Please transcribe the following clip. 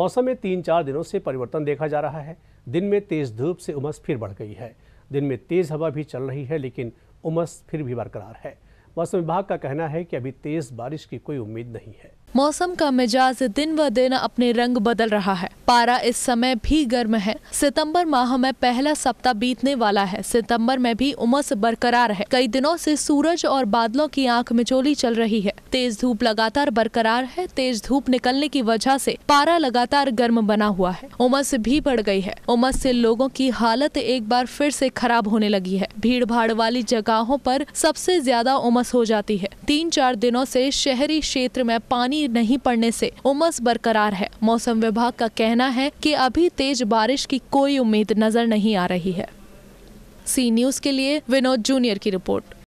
मौसम में तीन चार दिनों से परिवर्तन देखा जा रहा है दिन में तेज धूप से उमस फिर बढ़ गई है दिन में तेज हवा भी चल रही है लेकिन उमस फिर भी बरकरार है मौसम विभाग का कहना है कि अभी तेज बारिश की कोई उम्मीद नहीं है मौसम का मिजाज दिन ब दिन अपने रंग बदल रहा है पारा इस समय भी गर्म है सितंबर माह में पहला सप्ताह बीतने वाला है सितंबर में भी उमस बरकरार है कई दिनों से सूरज और बादलों की आंख मिचोली चल रही है तेज धूप लगातार बरकरार है तेज धूप निकलने की वजह से पारा लगातार गर्म बना हुआ है उमस भी बढ़ गई है उमस से लोगों की हालत एक बार फिर से खराब होने लगी है भीड़ भाड़ वाली जगहों पर सबसे ज्यादा उमस हो जाती है तीन चार दिनों से शहरी क्षेत्र में पानी पानी नहीं पड़ने से उमस बरकरार है मौसम विभाग का कहना है कि अभी तेज बारिश की कोई उम्मीद नजर नहीं आ रही है सी न्यूज के लिए विनोद जूनियर की रिपोर्ट